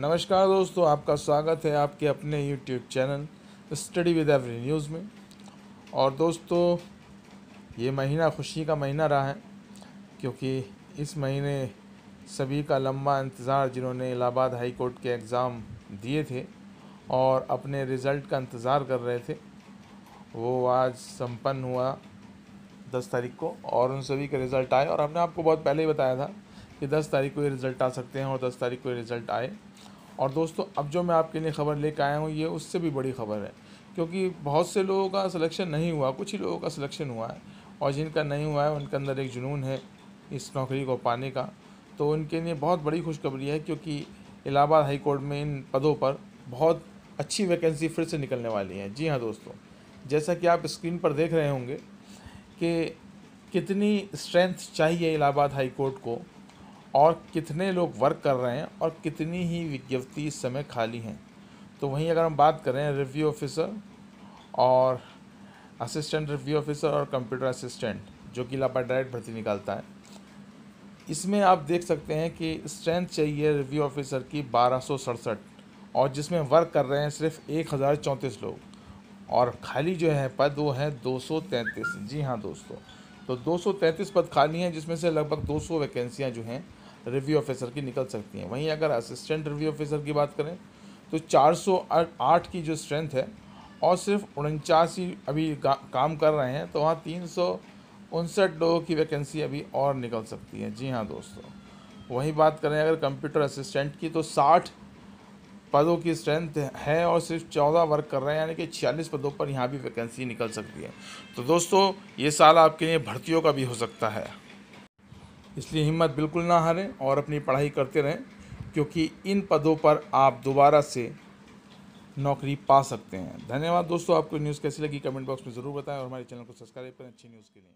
नमस्कार दोस्तों आपका स्वागत है आपके अपने YouTube channel Study With Every News में और दोस्तों ये महीना खुशी का महीना रहा है क्योंकि इस महीने सभी का लंबा इंतज़ार जिन्होंने इलाहाबाद हाई कोर्ट के एग्ज़ाम दिए थे और अपने रिज़ल्ट का इंतज़ार कर रहे थे वो आज संपन्न हुआ दस तारीख को और उन सभी के रिज़ल्ट आए और हमने आपको बहुत पहले ही बताया था कि दस तारीख को ये रिज़ल्ट आ सकते हैं और दस तारीख को ये रिज़ल्ट आए और दोस्तों अब जो मैं आपके लिए ख़बर लेकर आया हूँ ये उससे भी बड़ी खबर है क्योंकि बहुत से लोगों का सिलेक्शन नहीं हुआ कुछ ही लोगों का सिलेक्शन हुआ है और जिनका नहीं हुआ है उनके अंदर एक जुनून है इस नौकरी को पाने का तो उनके लिए बहुत बड़ी खुशखबरी है क्योंकि इलाहाबाद हाई कोर्ट में इन पदों पर बहुत अच्छी वैकेंसी फिर से निकलने वाली है जी हाँ दोस्तों जैसा कि आप स्क्रीन पर देख रहे होंगे कि कितनी स्ट्रेंथ चाहिए इलाहाबाद हाई कोर्ट को और कितने लोग वर्क कर रहे हैं और कितनी ही विज्ञप्ति इस समय खाली हैं तो वहीं अगर हम बात करें रिव्यू ऑफिसर और असिस्टेंट रिव्यू ऑफिसर और कंप्यूटर असिस्टेंट जो कि लापा डायरेक्ट भर्ती निकालता है इसमें आप देख सकते हैं कि स्ट्रेंथ चाहिए रिव्यू ऑफिसर की बारह और जिसमें वर्क कर रहे हैं सिर्फ एक हज़ार चौंतीस लोग और खाली जो है पद वो है 233 जी हाँ दोस्तों तो 233 पद खाली हैं जिसमें से लगभग 200 वैकेंसियां जो हैं रिव्यू ऑफिसर की निकल सकती हैं वहीं अगर असिस्टेंट रिव्यू ऑफिसर की बात करें तो आठ की जो स्ट्रेंथ है और सिर्फ उनचासी अभी का, काम कर रहे हैं तो वहाँ तीन सौ उनसठ लोगों की वैकेंसी अभी और निकल सकती है जी हाँ दोस्तों वहीं बात करें अगर कंप्यूटर असिस्टेंट की तो साठ पदों की स्ट्रेंथ है और सिर्फ चौदह वर्क कर रहे हैं यानी कि छियालीस पदों पर यहाँ भी वैकेंसी निकल सकती है तो दोस्तों ये साल आपके लिए भर्तियों का भी हो सकता है इसलिए हिम्मत बिल्कुल ना हारें और अपनी पढ़ाई करते रहें क्योंकि इन पदों पर आप दोबारा से नौकरी पा सकते हैं धन्यवाद दोस्तों आपको न्यूज़ कैसी लगी कमेंट बॉक्स में ज़रूर बताएं और हमारे चैनल को सब्सक्राइब करें अच्छी न्यूज़ के लिए